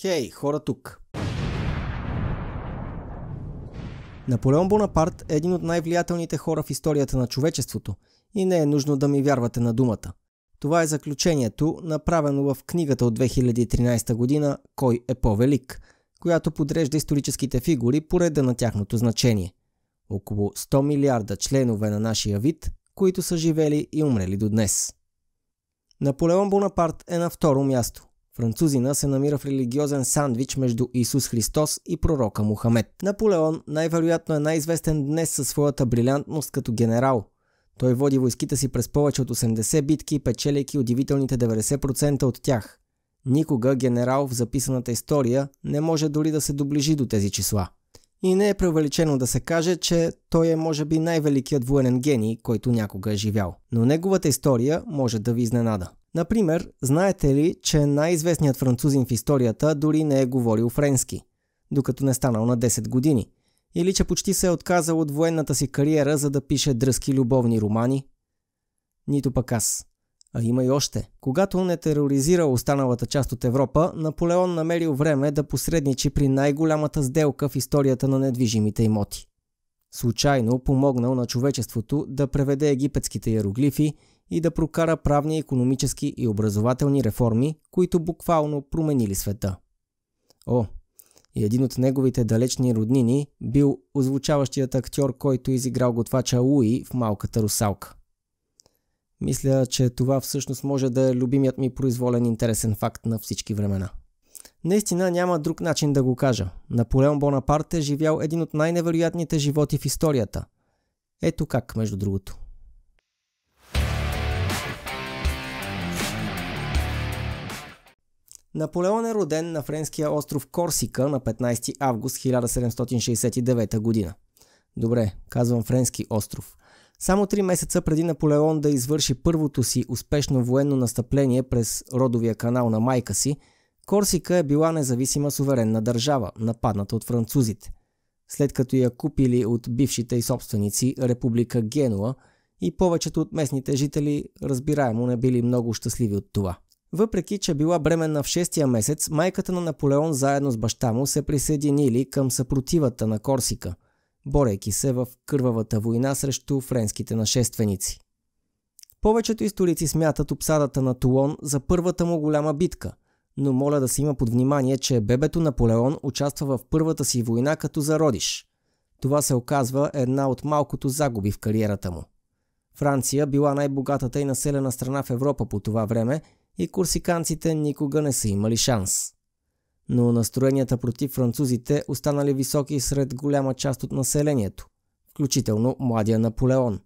Хей, хора тук! Наполеон Бонапарт е един от най-влиятелните хора в историята на човечеството и не е нужно да ми вярвате на думата. Това е заключението, направено в книгата от 2013 година «Кой е по-велик», която подрежда историческите фигури по реда на тяхното значение. Около 100 милиарда членове на нашия вид, които са живели и умрели до днес. Наполеон Бонапарт е на второ място – Французина се намира в религиозен сандвич между Исус Христос и пророка Мухамед. Наполеон най-вероятно е най-известен днес със своята брилянтност като генерал. Той води войските си през повече от 80 битки, печелейки удивителните 90% от тях. Никога генерал в записаната история не може дори да се доближи до тези числа. И не е превеличено да се каже, че той е може би най-великият военен гений, който някога е живял. Но неговата история може да ви изненада. Например, знаете ли, че най-известният французин в историята дори не е говорил френски, докато не е станал на 10 години, или че почти се е отказал от военната си кариера, за да пише дръзки любовни романи? Нито пък аз. А има и още. Когато не тероризира останалата част от Европа, Наполеон намерил време да посредничи при най-голямата сделка в историята на недвижимите имоти. Случайно помогнал на човечеството да преведе египетските иероглифи и да прокара правни, економически и образователни реформи, които буквално променили света. О, и един от неговите далечни роднини бил озвучаващият актьор, който изиграл готвача Луи в Малката русалка. Мисля, че това всъщност може да е любимият ми произволен интересен факт на всички времена. Наистина няма друг начин да го кажа. Наполеон Бонапарт е живял един от най-невероятните животи в историята. Ето как, между другото. Наполеон е роден на френския остров Корсика на 15 август 1769 година. Добре, казвам френски остров. Само три месеца преди Наполеон да извърши първото си успешно военно настъпление през родовия канал на майка си, Корсика е била независима суверенна държава, нападната от французите. След като я купили от бившите и собственици Република Генуа и повечето от местните жители разбираемо не били много щастливи от това – въпреки, че била бременна в 6-я месец, майката на Наполеон заедно с баща му се присъединили към съпротивата на Корсика, борейки се в кървавата война срещу френските нашественици. Повечето историци смятат обсадата на Тулон за първата му голяма битка, но моля да се има под внимание, че бебето Наполеон участва в първата си война като зародиш. Това се оказва една от малкото загуби в кариерата му. Франция била най-богатата и населена страна в Европа по това време – и курсиканците никога не са имали шанс. Но настроенията против французите останали високи сред голяма част от населението, включително младия Наполеон,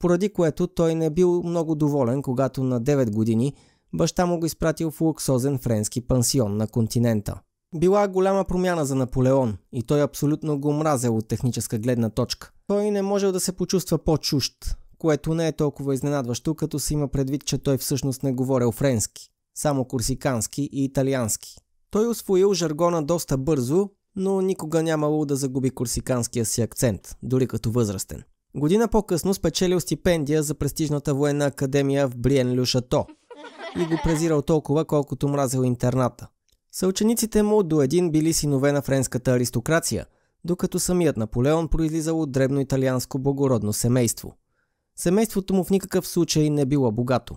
поради което той не е бил много доволен, когато на 9 години баща му го изпратил в луксозен френски пансион на континента. Била голяма промяна за Наполеон и той абсолютно го мразел от техническа гледна точка. Той не можел да се почувства по чущ което не е толкова изненадващо, като се има предвид, че той всъщност не говорил френски, само курсикански и италиански. Той освоил жаргона доста бързо, но никога нямало да загуби курсиканския си акцент, дори като възрастен. Година по-късно спечелил стипендия за престижната военна академия в Бриен Люшато и го презирал толкова, колкото мразил интерната. Съучениците му до един били синове на френската аристокрация, докато самият Наполеон произлизал от дребно италианско благородно семейство. Семейството му в никакъв случай не било богато.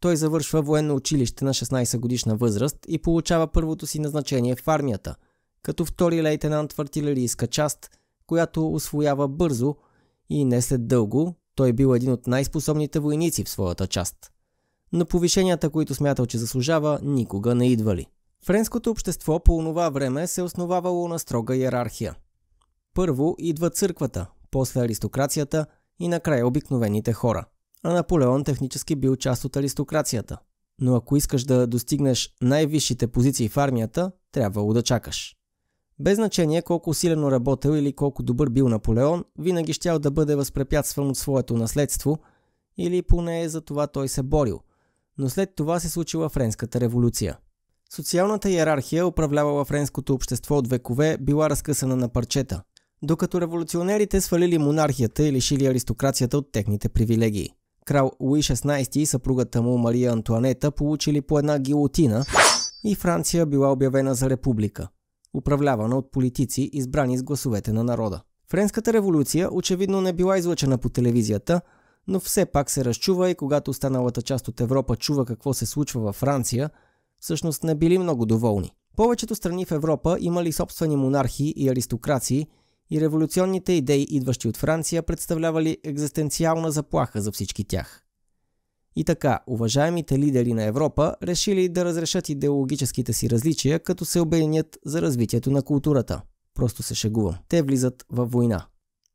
Той завършва военно училище на 16 годишна възраст и получава първото си назначение в армията, като втори лейтенант в артилерийска част, която освоява бързо и не след дълго той бил един от най-способните войници в своята част. Но повишенията, които смятал, че заслужава, никога не идвали. Френското общество по онова време се основавало на строга иерархия. Първо идва църквата, после аристокрацията – и накрая обикновените хора. А Наполеон технически бил част от аристокрацията. Но ако искаш да достигнеш най-висшите позиции в армията, трябвало да чакаш. Без значение колко усилено работил или колко добър бил Наполеон, винаги щял да бъде възпрепятстван от своето наследство, или поне за това той се борил. Но след това се случила Френската революция. Социалната иерархия, управлявала френското общество от векове, била разкъсана на парчета докато революционерите свалили монархията и лишили аристокрацията от техните привилегии. Крал Луи XVI и съпругата му Мария Антуанета получили по една гилотина и Франция била обявена за република, управлявана от политици, избрани с гласовете на народа. Френската революция очевидно не била излъчена по телевизията, но все пак се разчува и когато останалата част от Европа чува какво се случва във Франция, всъщност не били много доволни. Повечето страни в Европа имали собствени монархии и аристокрации – и революционните идеи, идващи от Франция, представлявали екзистенциална заплаха за всички тях. И така, уважаемите лидери на Европа решили да разрешат идеологическите си различия, като се обединят за развитието на културата. Просто се шегувам. Те влизат във война.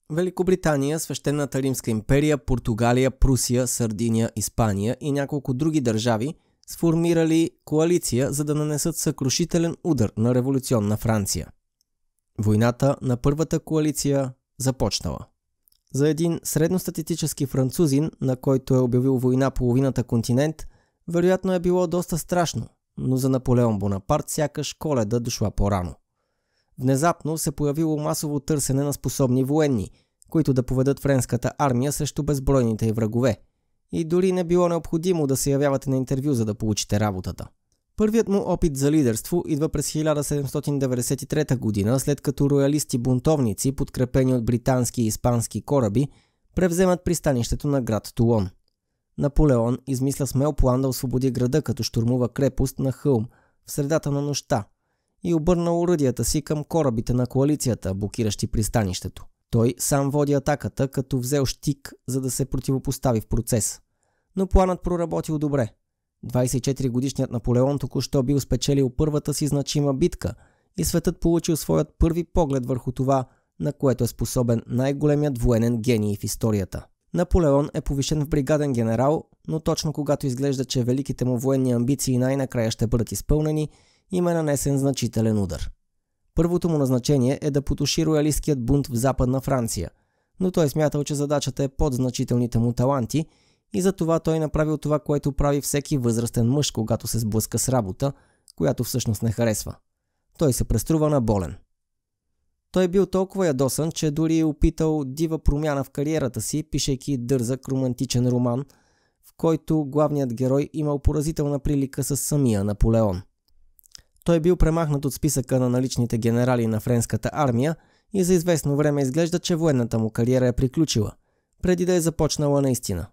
Великобритания, Свещената Римска империя, Португалия, Прусия, Сардиния, Испания и няколко други държави сформирали коалиция, за да нанесат съкрушителен удар на революционна Франция. Войната на първата коалиция започнала. За един средностатистически французин, на който е обявил война половината континент, вероятно е било доста страшно, но за Наполеон Бонапарт сякаш коледа дошла по-рано. Внезапно се появило масово търсене на способни военни, които да поведат френската армия срещу безбройните й врагове. И дори не било необходимо да се явявате на интервю, за да получите работата. Първият му опит за лидерство идва през 1793 година, след като роялисти-бунтовници, подкрепени от британски и испански кораби, превземат пристанището на град Тулон. Наполеон измисля смел план да освободи града, като штурмува крепост на хълм в средата на нощта и обърна уръдията си към корабите на коалицията, блокиращи пристанището. Той сам води атаката, като взел щик, за да се противопостави в процес. Но планът проработил добре – 24-годишният Наполеон току-що бил спечелил първата си значима битка и светът получил своят първи поглед върху това, на което е способен най-големият военен гений в историята. Наполеон е повишен в бригаден генерал, но точно когато изглежда, че великите му военни амбиции най-накрая ще бъдат изпълнени, има е нанесен значителен удар. Първото му назначение е да потуши роялистският бунт в Западна Франция, но той е смятал, че задачата е под значителните му таланти и затова той направил това, което прави всеки възрастен мъж, когато се сблъска с работа, която всъщност не харесва. Той се преструва на болен. Той бил толкова ядосан, че дори е опитал дива промяна в кариерата си, пишейки дързък романтичен роман, в който главният герой имал поразителна прилика с самия Наполеон. Той бил премахнат от списъка на наличните генерали на френската армия и за известно време изглежда, че военната му кариера е приключила, преди да е започнала наистина.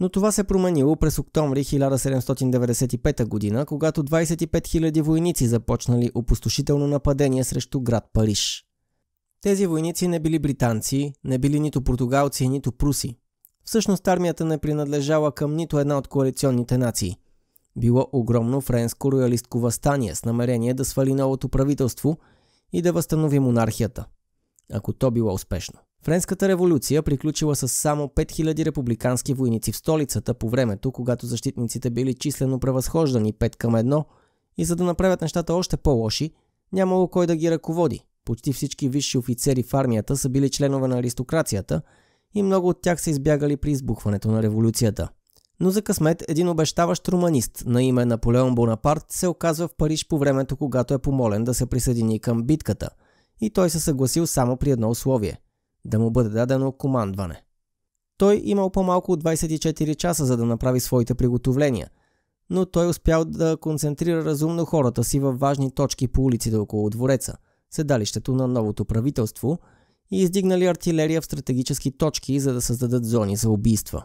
Но това се променило през октомври 1795 година, когато 25 000 войници започнали опустошително нападение срещу град Париж. Тези войници не били британци, не били нито португалци, нито пруси. Всъщност армията не принадлежала към нито една от коалиционните нации. Било огромно френско роялистко възстание с намерение да свали новото правителство и да възстанови монархията. Ако то било успешно. Френската революция приключила с само 5000 републикански войници в столицата по времето, когато защитниците били числено превъзхождани 5 към 1 и за да направят нещата още по-лоши, нямало кой да ги ръководи. Почти всички висши офицери в армията са били членове на аристокрацията и много от тях са избягали при избухването на революцията. Но за късмет един обещаващ руманист на име Наполеон Бонапарт се оказва в Париж по времето, когато е помолен да се присъедини към битката. И той се съгласил само при едно условие – да му бъде дадено командване. Той имал по-малко от 24 часа, за да направи своите приготовления, но той успял да концентрира разумно хората си във важни точки по улиците около двореца, седалището на новото правителство и издигнали артилерия в стратегически точки, за да създадат зони за убийства.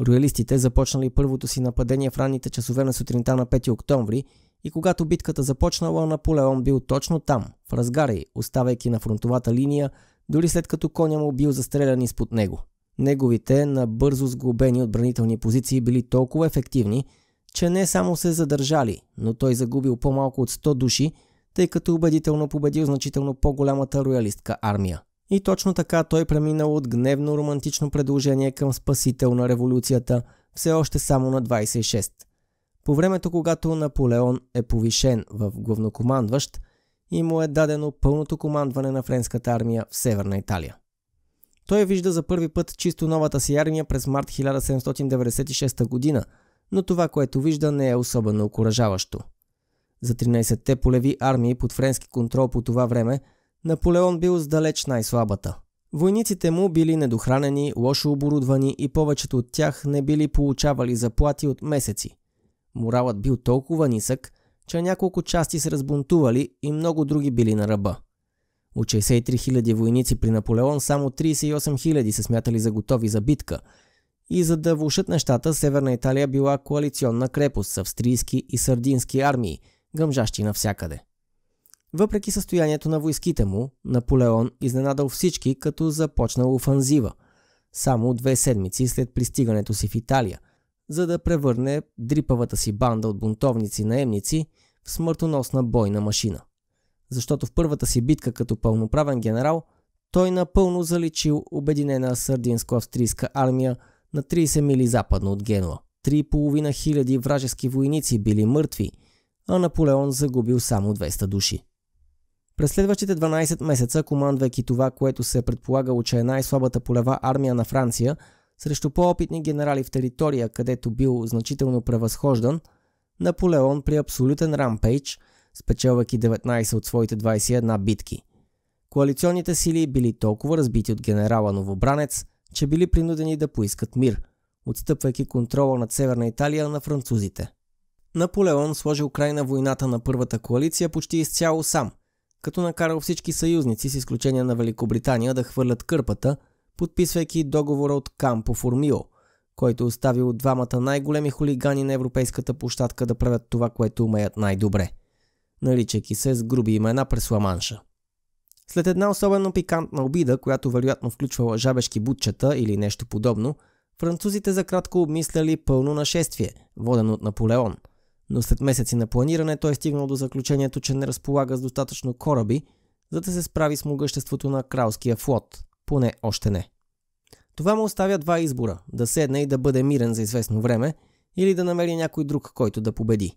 Роялистите започнали първото си нападение в ранните часове на сутринта на 5 октомври и когато битката започнала, Наполеон бил точно там, в разгара й, оставайки на фронтовата линия дори след като коня му бил застрелян изпод него. Неговите набързо сглобени отбранителни позиции били толкова ефективни, че не само се задържали, но той загубил по-малко от 100 души, тъй като убедително победил значително по-голямата роялистка армия. И точно така той преминал от гневно романтично предложение към спасител на революцията, все още само на 26. По времето, когато Наполеон е повишен в главнокомандващ, и му е дадено пълното командване на френската армия в Северна Италия. Той вижда за първи път чисто новата си армия през март 1796 година, но това, което вижда, не е особено окоръжаващо. За 13-те полеви армии под френски контрол по това време, Наполеон бил с далеч най-слабата. Войниците му били недохранени, лошо оборудвани и повечето от тях не били получавали заплати от месеци. Моралът бил толкова нисък, че няколко части се разбунтували и много други били на ръба. От 63 000 войници при Наполеон само 38 000 се смятали за готови за битка. И за да влушат нещата, Северна Италия била коалиционна крепост с австрийски и сардински армии, гъмжащи навсякъде. Въпреки състоянието на войските му, Наполеон изненадал всички, като започнал офанзива. Само две седмици след пристигането си в Италия, за да превърне дрипавата си банда от бунтовници-наемници в смъртоносна бойна машина. Защото в първата си битка като пълноправен генерал, той напълно заличил обединена сърдинско-австрийска армия на 30 мили западно от Генуа. 3,5 хиляди вражески войници били мъртви, а Наполеон загубил само 200 души. През следващите 12 месеца, командвайки това, което се е предполагало, че е най-слабата полева армия на Франция – срещу по-опитни генерали в територия, където бил значително превъзхождан, Наполеон при абсолютен рампейдж, спечелвайки 19 от своите 21 битки. Коалиционните сили били толкова разбити от генерала Новобранец, че били принудени да поискат мир, отстъпвайки контрола над Северна Италия на французите. Наполеон сложил край на войната на първата коалиция почти изцяло сам, като накарал всички съюзници с изключение на Великобритания да хвърлят кърпата – подписвайки договора от Кампо Формио, който оставил двамата най-големи хулигани на европейската площадка да правят това, което умеят най-добре, наричайки се с груби имена през Ламанша. След една особено пикантна обида, която вероятно включвала жабешки бутчета или нещо подобно, французите за кратко обмисляли пълно нашествие, водено от Наполеон. Но след месеци на планиране той е стигнал до заключението, че не разполага с достатъчно кораби, за да се справи с могъществото на кралския флот. Поне още не. Това му оставя два избора – да седне и да бъде мирен за известно време или да намери някой друг, който да победи.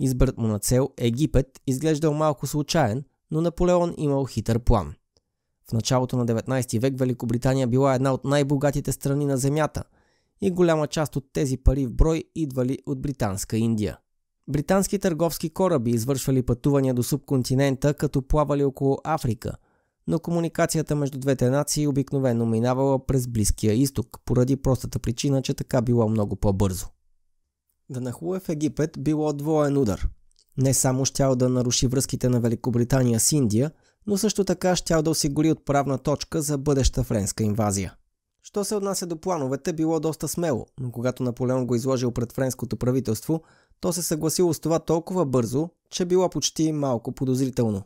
Избърт му на цел Египет изглеждал малко случайен, но Наполеон имал хитър план. В началото на 19 век Великобритания била една от най-богатите страни на земята и голяма част от тези пари в брой идвали от Британска Индия. Британски търговски кораби извършвали пътувания до субконтинента, като плавали около Африка – но комуникацията между двете нации обикновено минавала през Близкия изток, поради простата причина, че така било много по-бързо. Да нахуе в Египет било двоен удар. Не само щял да наруши връзките на Великобритания с Индия, но също така щял да осигури отправна точка за бъдеща френска инвазия. Що се отнася до плановете, било доста смело, но когато Наполеон го изложил пред френското правителство, то се съгласило с това толкова бързо, че било почти малко подозрително.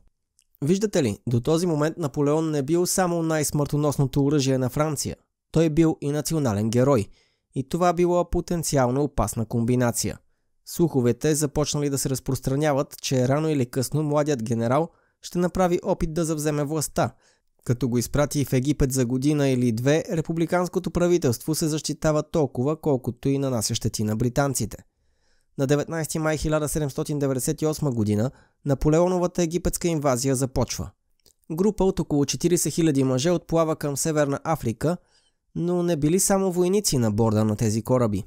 Виждате ли, до този момент Наполеон не е бил само най-смъртоносното оръжие на Франция. Той е бил и национален герой. И това било потенциално опасна комбинация. Слуховете започнали да се разпространяват, че рано или късно младият генерал ще направи опит да завземе властта. Като го изпрати в Египет за година или две, републиканското правителство се защитава толкова, колкото и нанася щети на британците – на 19 май 1798 година Наполеоновата египетска инвазия започва. Група от около 40 000 мъже отплава към Северна Африка, но не били само войници на борда на тези кораби.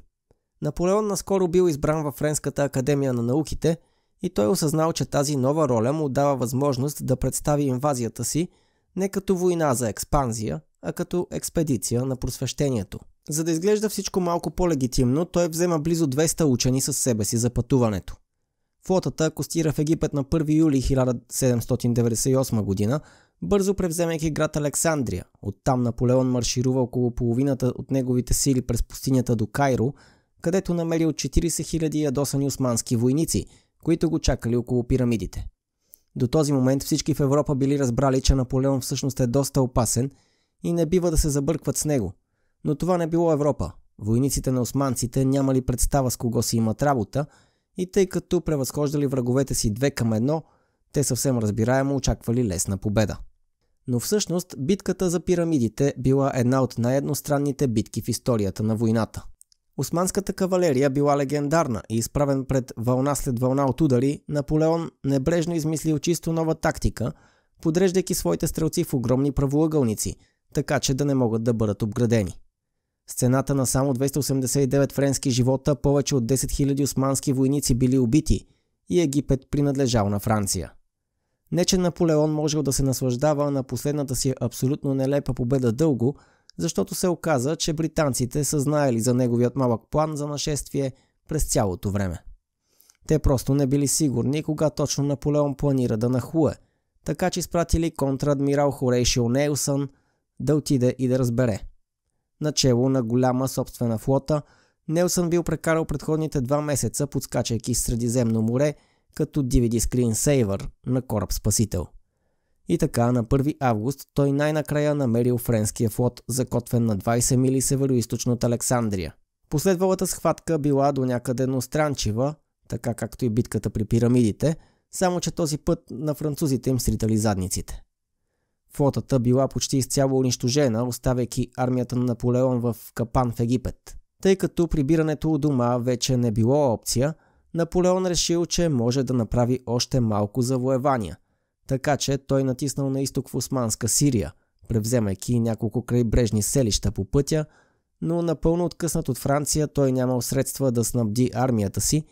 Наполеон наскоро бил избран във Френската академия на науките и той осъзнал, че тази нова роля му дава възможност да представи инвазията си не като война за експанзия, а като експедиция на просвещението. За да изглежда всичко малко по-легитимно, той взема близо 200 учени със себе си за пътуването. Флотата костира в Египет на 1 юли 1798 година, бързо превземайки град Александрия. Оттам Наполеон марширува около половината от неговите сили през пустинята до Кайро, където намери от 40 000 ядосани османски войници, които го чакали около пирамидите. До този момент всички в Европа били разбрали, че Наполеон всъщност е доста опасен и не бива да се забъркват с него – но това не било Европа. Войниците на османците нямали представа с кого си имат работа и тъй като превъзхождали враговете си две към едно, те съвсем разбираемо очаквали лесна победа. Но всъщност битката за пирамидите била една от най-едностранните битки в историята на войната. Османската кавалерия била легендарна и изправен пред вълна след вълна от удари, Наполеон небрежно измислил чисто нова тактика, подреждайки своите стрелци в огромни правоъгълници, така че да не могат да бъдат обградени. С цената на само 289 френски живота повече от 10 000 османски войници били убити и Египет принадлежал на Франция. Не, че Наполеон можел да се наслаждава на последната си абсолютно нелепа победа дълго, защото се оказа, че британците са знаели за неговият малък план за нашествие през цялото време. Те просто не били сигурни кога точно Наполеон планира да нахуе, така че изпратили контрадмирал Хорейшио Нейлсън да отиде и да разбере начело на голяма собствена флота, Нелсън бил прекарал предходните два месеца, подскачайки Средиземно море, като DVD Saver на кораб Спасител. И така, на 1 август той най-накрая намерил френския флот, закотвен на 20 мили северо от Александрия. Последвалата схватка била до някъде ностранчива, така както и битката при пирамидите, само че този път на французите им сритали задниците. Флотата била почти изцяло унищожена, оставяйки армията на Наполеон в капан в Египет. Тъй като прибирането у дома вече не било опция, Наполеон решил, че може да направи още малко завоевания. Така че той натиснал на изток в Османска Сирия, превземайки няколко крайбрежни селища по пътя, но напълно откъснат от Франция той нямал средства да снабди армията си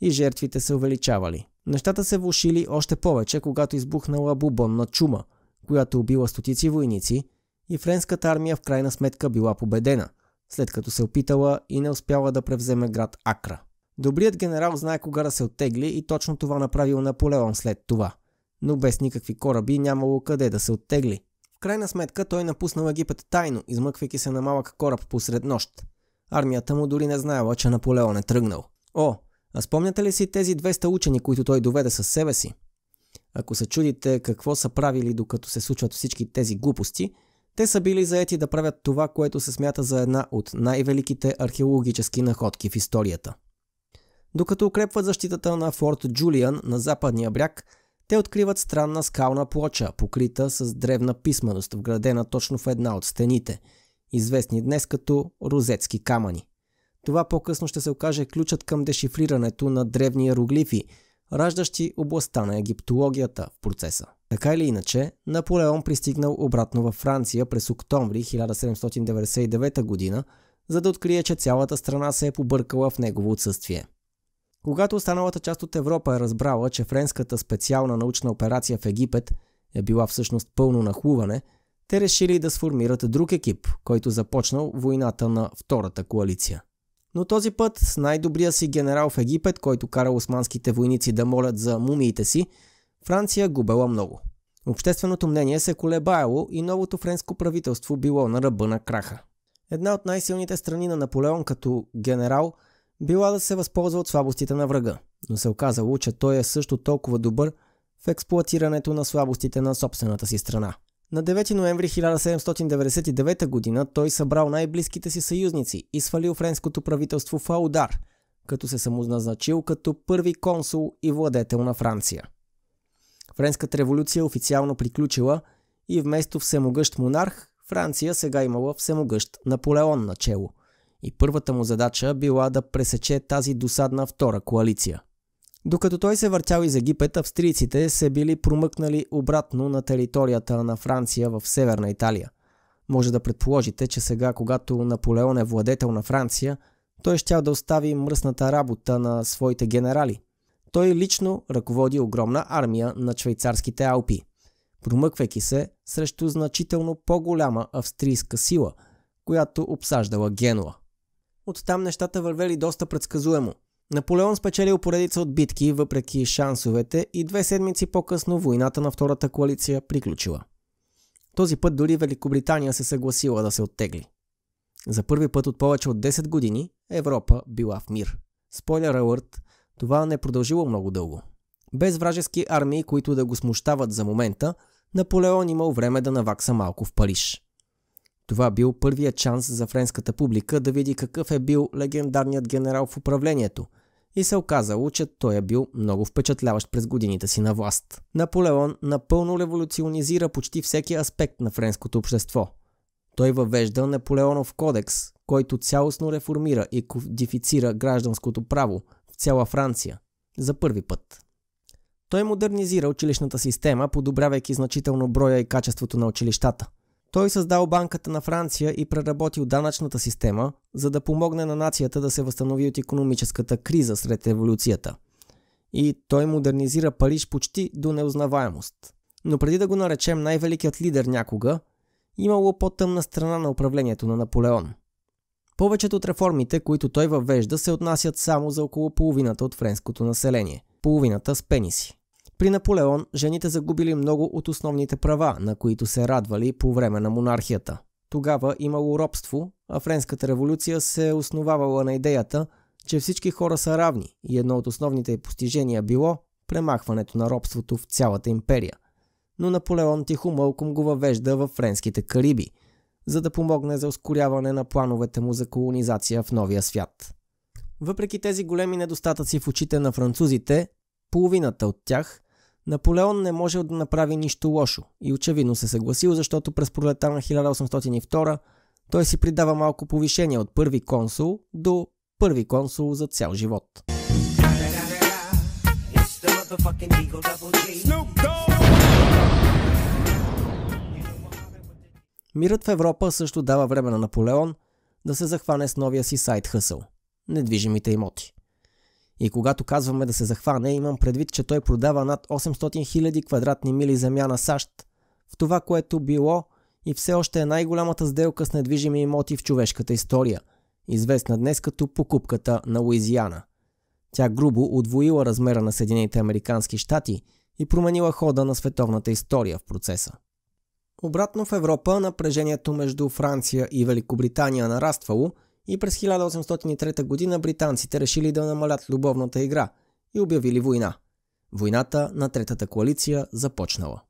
и жертвите се увеличавали. Нещата се влушили още повече, когато избухнала бубонна чума – която убила стотици войници, и френската армия в крайна сметка била победена, след като се опитала и не успяла да превземе град Акра. Добрият генерал знае кога да се оттегли и точно това направил Наполеон след това. Но без никакви кораби нямало къде да се оттегли. В крайна сметка той напуснал Египет тайно, измъквайки се на малък кораб посред нощ. Армията му дори не знаела, че Наполеон е тръгнал. О, а спомняте ли си тези 200 учени, които той доведе със себе си? Ако се чудите какво са правили докато се случват всички тези глупости, те са били заети да правят това, което се смята за една от най-великите археологически находки в историята. Докато укрепват защитата на Форт Джулиан на западния бряг, те откриват странна скална плоча, покрита с древна писменост, вградена точно в една от стените, известни днес като розетски камъни. Това по-късно ще се окаже ключът към дешифрирането на древни иероглифи – раждащи областта на египтологията в процеса. Така или иначе, Наполеон пристигнал обратно във Франция през октомври 1799 г., за да открие, че цялата страна се е побъркала в негово отсъствие. Когато останалата част от Европа е разбрала, че френската специална научна операция в Египет е била всъщност пълно нахлуване, те решили да сформират друг екип, който започнал войната на Втората коалиция. Но този път с най-добрия си генерал в Египет, който кара османските войници да молят за мумиите си, Франция губела много. Общественото мнение се колебаяло и новото френско правителство било на ръба на краха. Една от най-силните страни на Наполеон като генерал била да се възползва от слабостите на врага, но се оказало, че той е също толкова добър в експлуатирането на слабостите на собствената си страна – на 9 ноември 1799 г. той събрал най-близките си съюзници и свалил френското правителство Фаудар, като се самозначил като първи консул и владетел на Франция. Френската революция официално приключила и вместо всемогъщ монарх, Франция сега имала всемогъщ Наполеон на чело И първата му задача била да пресече тази досадна втора коалиция – докато той се въртял из Египет, австрийците се били промъкнали обратно на територията на Франция в Северна Италия. Може да предположите, че сега, когато Наполеон е владетел на Франция, той щял да остави мръсната работа на своите генерали. Той лично ръководи огромна армия на швейцарските Алпи, промъквайки се срещу значително по-голяма австрийска сила, която обсаждала Генуа. Оттам нещата вървели доста предсказуемо – Наполеон спечелил поредица от битки, въпреки шансовете, и две седмици по-късно войната на Втората коалиция приключила. Този път дори Великобритания се съгласила да се оттегли. За първи път от повече от 10 години Европа била в мир. Спойлер алърт, това не продължило много дълго. Без вражески армии, които да го смущават за момента, Наполеон имал време да навакса малко в Париж. Това бил първият шанс за френската публика да види какъв е бил легендарният генерал в управлението – и се оказало, че той е бил много впечатляващ през годините си на власт. Наполеон напълно революционизира почти всеки аспект на френското общество. Той въвежда Наполеонов кодекс, който цялостно реформира и кодифицира гражданското право в цяла Франция за първи път. Той модернизира училищната система, подобрявайки значително броя и качеството на училищата – той създал Банката на Франция и преработил данъчната система, за да помогне на нацията да се възстанови от економическата криза сред революцията. И той модернизира Париж почти до неузнаваемост. Но преди да го наречем най-великият лидер някога, имало по-тъмна страна на управлението на Наполеон. Повечето от реформите, които той въвежда, се отнасят само за около половината от френското население. Половината с пениси. При Наполеон жените загубили много от основните права, на които се радвали по време на монархията. Тогава имало робство, а Френската революция се е основавала на идеята, че всички хора са равни и едно от основните постижения било премахването на робството в цялата империя. Но Наполеон тихо мълком го въвежда във френските Кариби, за да помогне за ускоряване на плановете му за колонизация в новия свят. Въпреки тези големи недостатъци в очите на французите, половината от тях Наполеон не можел да направи нищо лошо и очевидно се съгласил, защото през пролета на 1802 той си придава малко повишение от първи консул до първи консул за цял живот. Мирът в Европа също дава време на Наполеон да се захване с новия си сайт Хъсъл – недвижимите имоти. И когато казваме да се захване, имам предвид, че той продава над 800 000 квадратни мили земя на САЩ. В това, което било и все още е най-голямата сделка с недвижими имоти в човешката история, известна днес като покупката на Луизиана. Тя грубо отвоила размера на Съединените Американски щати и променила хода на световната история в процеса. Обратно в Европа напрежението между Франция и Великобритания нараствало – и през 1803 година британците решили да намалят любовната игра и обявили война. Войната на Третата коалиция започнала.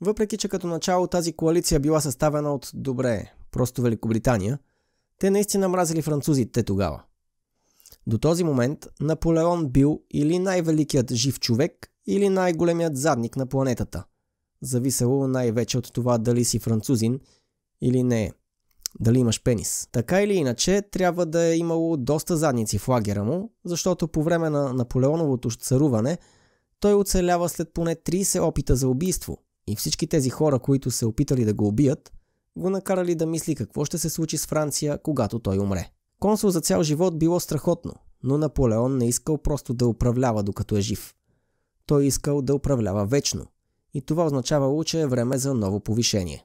Въпреки, че като начало тази коалиция била съставена от добре, просто Великобритания, те наистина мразили французите тогава. До този момент Наполеон бил или най-великият жив човек, или най-големият задник на планетата. Зависело най-вече от това дали си французин или не е дали имаш пенис. Така или иначе, трябва да е имало доста задници в лагера му, защото по време на Наполеоновото царуване той оцелява след поне 30 опита за убийство и всички тези хора, които се опитали да го убият, го накарали да мисли какво ще се случи с Франция, когато той умре. Консул за цял живот било страхотно, но Наполеон не искал просто да управлява докато е жив. Той искал да управлява вечно и това означавало, че е време за ново повишение.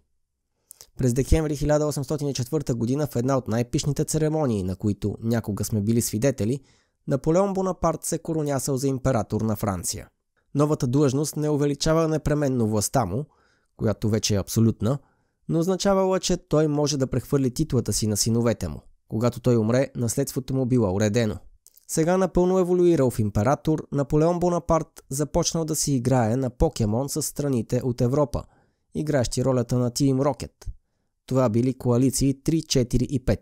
През декември 1804 г. в една от най-пишните церемонии, на които някога сме били свидетели, Наполеон Бонапарт се коронясал за император на Франция. Новата длъжност не увеличава непременно властта му, която вече е абсолютна, но означавала, че той може да прехвърли титлата си на синовете му. Когато той умре, наследството му било уредено. Сега напълно еволюирал в император, Наполеон Бонапарт започнал да си играе на покемон с страните от Европа – игращи ролята на Тим Рокет. Това били коалиции 3, 4 и 5.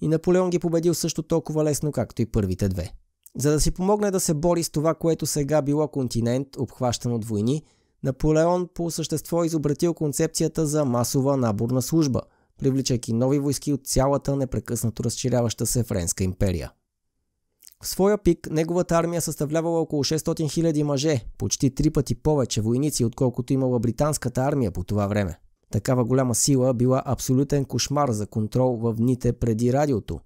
И Наполеон ги победил също толкова лесно, както и първите две. За да си помогне да се бори с това, което сега било континент, обхващан от войни, Наполеон по същество изобретил концепцията за масова наборна служба, привличайки нови войски от цялата непрекъснато разширяваща се Френска империя. В своя пик неговата армия съставлявала около 600 000 мъже, почти три пъти повече войници, отколкото имала британската армия по това време. Такава голяма сила била абсолютен кошмар за контрол в дните преди радиото.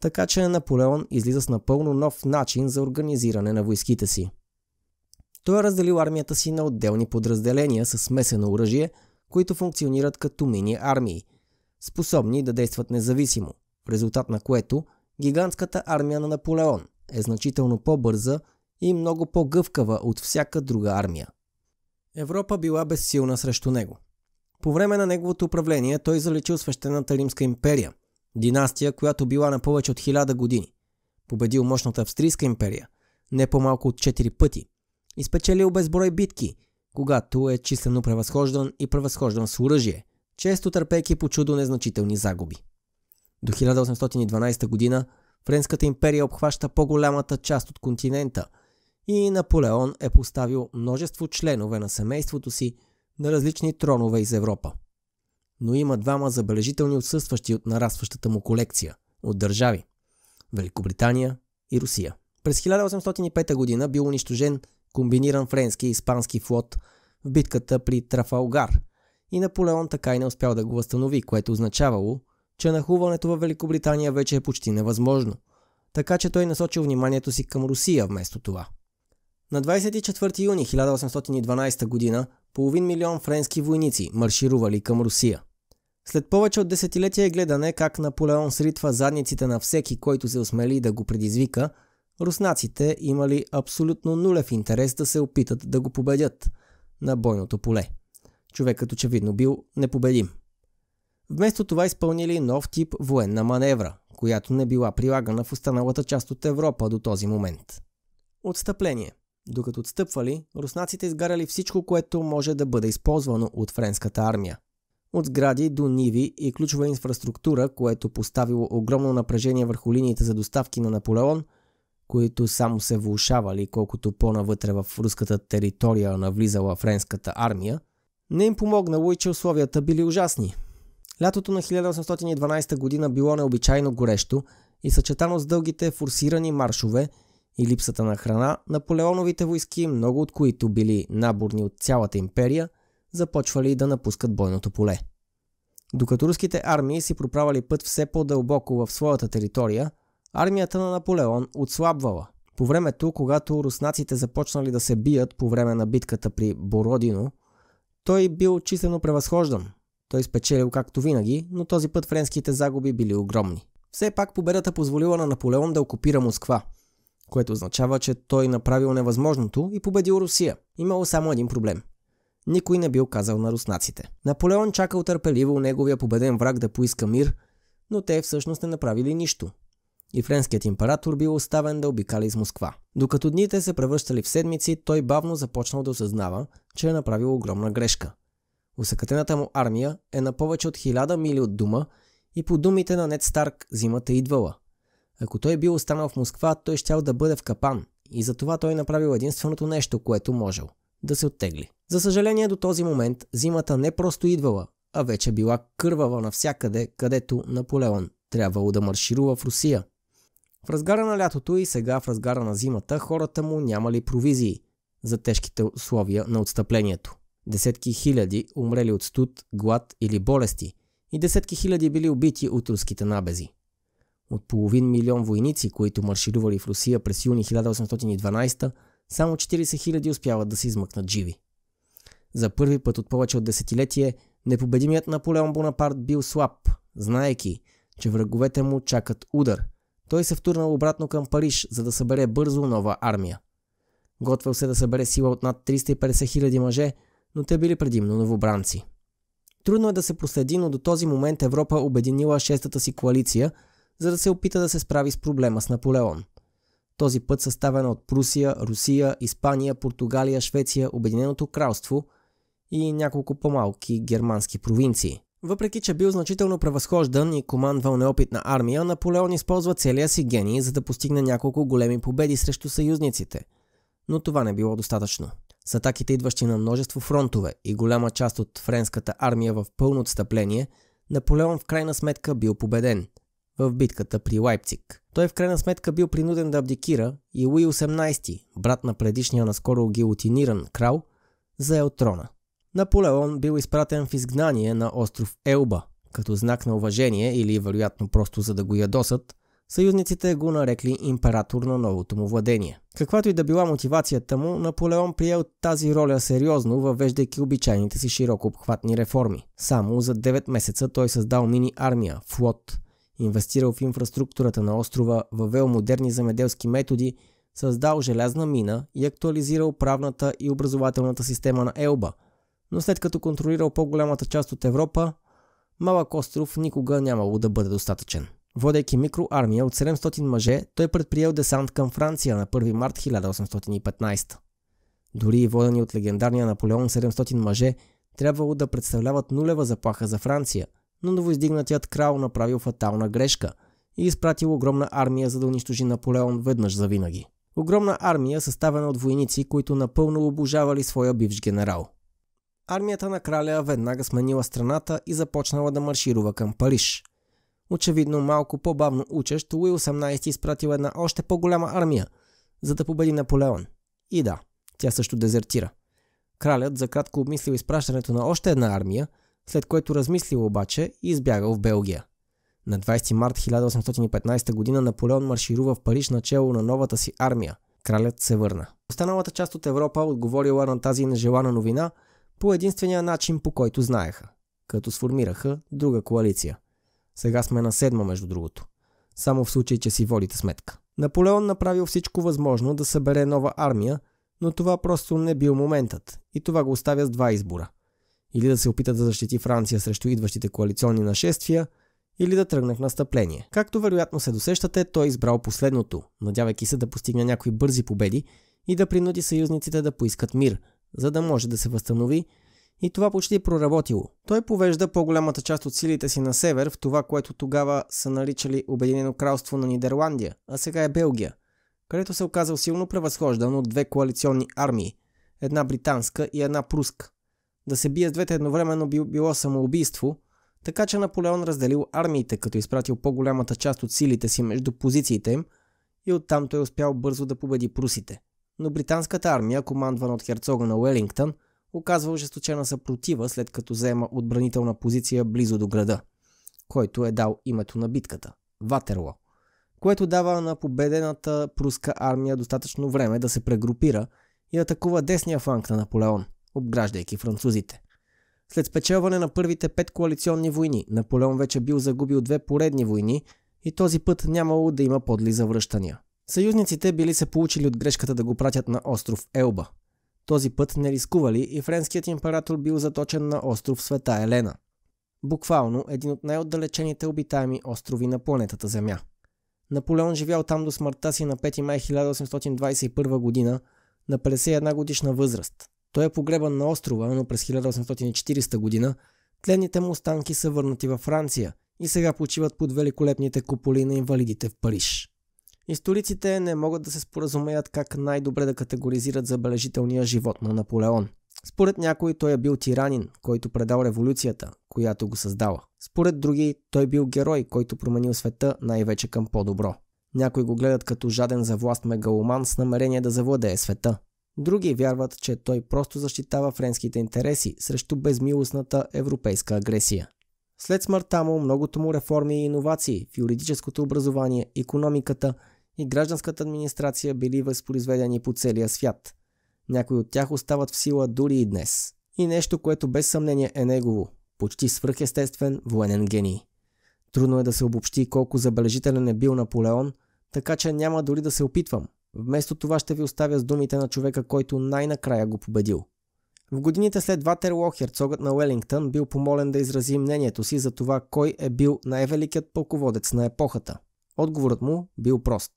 Така че Наполеон излиза с напълно нов начин за организиране на войските си. Той е разделил армията си на отделни подразделения с смесено оръжие, които функционират като мини армии, способни да действат независимо, в резултат на което – гигантската армия на Наполеон е значително по-бърза и много по-гъвкава от всяка друга армия. Европа била безсилна срещу него. По време на неговото управление той залечил свещената Римска империя, династия, която била на повече от 1000 години. Победил мощната Австрийска империя, не по-малко от 4 пъти. Изпечелил безброй битки, когато е числено превъзхождан и превъзхождан с оръжие, често търпейки по чудо незначителни загуби. До 1812 година Френската империя обхваща по-голямата част от континента и Наполеон е поставил множество членове на семейството си на различни тронове из Европа. Но има двама забележителни отсъстващи от нарастващата му колекция от държави – Великобритания и Русия. През 1805 година бил унищожен комбиниран френски и испански флот в битката при Трафалгар и Наполеон така и не успял да го възстанови, което означавало – че нахуването в Великобритания вече е почти невъзможно, така че той насочил вниманието си към Русия вместо това. На 24 юни 1812 г. половин милион френски войници марширували към Русия. След повече от десетилетия гледане как Наполеон сритва задниците на всеки, който се осмели да го предизвика, руснаците имали абсолютно нулев интерес да се опитат да го победят на бойното поле. Човекът очевидно бил непобедим. Вместо това изпълнили нов тип военна маневра, която не била прилагана в останалата част от Европа до този момент. Отстъпление Докато отстъпвали, руснаците изгаряли всичко, което може да бъде използвано от френската армия. От сгради до ниви и ключова инфраструктура, което поставило огромно напрежение върху линиите за доставки на Наполеон, които само се влушавали колкото по-навътре в руската територия навлизала френската армия, не им помогнало и че условията били ужасни – Лятото на 1812 година било необичайно горещо и съчетано с дългите форсирани маршове и липсата на храна, наполеоновите войски, много от които били наборни от цялата империя, започвали да напускат бойното поле. Докато руските армии си проправали път все по-дълбоко в своята територия, армията на Наполеон отслабвала. По времето, когато руснаците започнали да се бият по време на битката при Бородино, той бил числено превъзхождан, той спечелил както винаги, но този път френските загуби били огромни. Все пак победата позволила на Наполеон да окупира Москва, което означава, че той направил невъзможното и победил Русия. Имало само един проблем. Никой не бил казал на руснаците. Наполеон чакал търпеливо неговия победен враг да поиска мир, но те всъщност не направили нищо. И френският император бил оставен да обикали из Москва. Докато дните се превръщали в седмици, той бавно започнал да осъзнава, че е направил огромна грешка – Усъкътената му армия е на повече от хиляда мили от дома и по думите на Нед Старк зимата е идвала. Ако той е бил останал в Москва, той щял да бъде в капан и затова той е направил единственото нещо, което можел – да се оттегли. За съжаление до този момент зимата не просто идвала, а вече била кървава навсякъде, където Наполеон трябвало да марширува в Русия. В разгара на лятото и сега в разгара на зимата хората му нямали провизии за тежките условия на отстъплението десетки хиляди умрели от студ, глад или болести и десетки хиляди били убити от руските набези. От половин милион войници, които марширували в Русия през юни 1812, само 40 хиляди успяват да се измъкнат живи. За първи път от повече от десетилетие непобедимият Наполеон Бонапарт бил слаб, знаеки, че враговете му чакат удар. Той се втурнал обратно към Париж, за да събере бързо нова армия. Готвил се да събере сила от над 350 хиляди мъже – но те били предимно новобранци. Трудно е да се проследи, но до този момент Европа обединила шестата си коалиция, за да се опита да се справи с проблема с Наполеон. Този път съставена от Прусия, Русия, Испания, Португалия, Швеция, Обединеното кралство и няколко по-малки германски провинции. Въпреки, че бил значително превъзхождан и командвал неопитна армия, Наполеон използва целия си гений, за да постигне няколко големи победи срещу съюзниците. Но това не било достатъчно. С атаките идващи на множество фронтове и голяма част от френската армия в пълно отстъпление, Наполеон в крайна сметка бил победен в битката при Лайпциг. Той в крайна сметка бил принуден да абдикира и Луи 18, брат на предишния наскоро гилотиниран крал, заел трона. Наполеон бил изпратен в изгнание на остров Елба, като знак на уважение или вероятно просто за да го ядосат – Съюзниците го нарекли император на новото му владение. Каквато и да била мотивацията му, Наполеон приел тази роля сериозно, въвеждайки обичайните си широко обхватни реформи. Само за 9 месеца той създал мини армия, флот, инвестирал в инфраструктурата на острова, въвел модерни земеделски методи, създал желязна мина и актуализирал правната и образователната система на Елба. Но след като контролирал по-голямата част от Европа, малък остров никога нямало да бъде достатъчен. Водейки микроармия от 700 мъже, той предприел десант към Франция на 1 март 1815. Дори и водени от легендарния Наполеон 700 мъже, трябвало да представляват нулева заплаха за Франция, но новоиздигнатият крал направил фатална грешка и изпратил огромна армия за да унищожи Наполеон веднъж за винаги. Огромна армия, съставена от войници, които напълно обожавали своя бивш генерал. Армията на краля веднага сменила страната и започнала да марширува към Париж – Очевидно малко по-бавно учещ, Луи 18 изпратил една още по-голяма армия, за да победи Наполеон. И да, тя също дезертира. Кралят за кратко обмислил изпращането на още една армия, след което размислил обаче и избягал в Белгия. На 20 март 1815 г. Наполеон марширува в Париж начало на новата си армия. Кралят се върна. Останалата част от Европа отговорила на тази нежелана новина по единствения начин, по който знаеха, като сформираха друга коалиция – сега сме на седма, между другото. Само в случай, че си водите сметка. Наполеон направил всичко възможно да събере нова армия, но това просто не бил моментът и това го оставя с два избора. Или да се опита да защити Франция срещу идващите коалиционни нашествия, или да тръгне в настъпление. Както вероятно се досещате, той е избрал последното, надявайки се да постигне някои бързи победи и да принуди съюзниците да поискат мир, за да може да се възстанови и това почти е проработило. Той повежда по-голямата част от силите си на север в това, което тогава са наричали Обединено кралство на Нидерландия, а сега е Белгия, където се е оказал силно превъзхождан от две коалиционни армии, една британска и една пруска. Да се бие с двете едновременно би било самоубийство, така че Наполеон разделил армиите, като изпратил по-голямата част от силите си между позициите им и оттам той успял бързо да победи прусите. Но британската армия, командвана от херцога на Уелингтън, оказва ожесточена съпротива, след като заема отбранителна позиция близо до града, който е дал името на битката – Ватерло, което дава на победената пруска армия достатъчно време да се прегрупира и атакува десния фланг на Наполеон, обграждайки французите. След спечелване на първите пет коалиционни войни, Наполеон вече бил загубил две поредни войни и този път нямало да има подли завръщания. Съюзниците били се получили от грешката да го пратят на остров Елба – този път не рискували и френският император бил заточен на остров Света Елена. Буквално един от най-отдалечените обитаеми острови на планетата Земя. Наполеон живял там до смъртта си на 5 май 1821 година на 51 годишна възраст. Той е погребан на острова, но през 1840 година тленните му останки са върнати във Франция и сега почиват под великолепните куполи на инвалидите в Париж. Историците не могат да се споразумеят как най-добре да категоризират забележителния живот на Наполеон. Според някой той е бил тиранин, който предал революцията, която го създала. Според други той бил герой, който променил света най-вече към по-добро. Някои го гледат като жаден за власт мегаломан с намерение да завладее света. Други вярват, че той просто защитава френските интереси срещу безмилостната европейска агресия. След смъртта му многото му реформи и иновации в юридическото образование, економиката – и гражданската администрация били възпроизведени по целия свят. Някои от тях остават в сила дори и днес. И нещо, което без съмнение е негово, почти свръхестествен военен гений. Трудно е да се обобщи колко забележителен е бил Наполеон, така че няма дори да се опитвам. Вместо това ще ви оставя с думите на човека, който най-накрая го победил. В годините след Ватерло, херцогът на Уелингтън бил помолен да изрази мнението си за това кой е бил най-великият пълководец на епохата. Отговорът му бил прост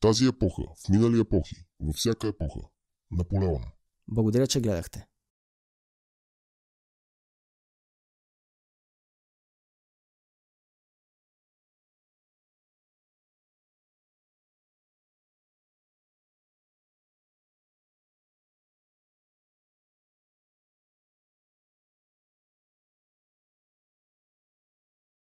тази епоха, в минали епохи, във всяка епоха. Наполеон. Благодаря, че гледахте.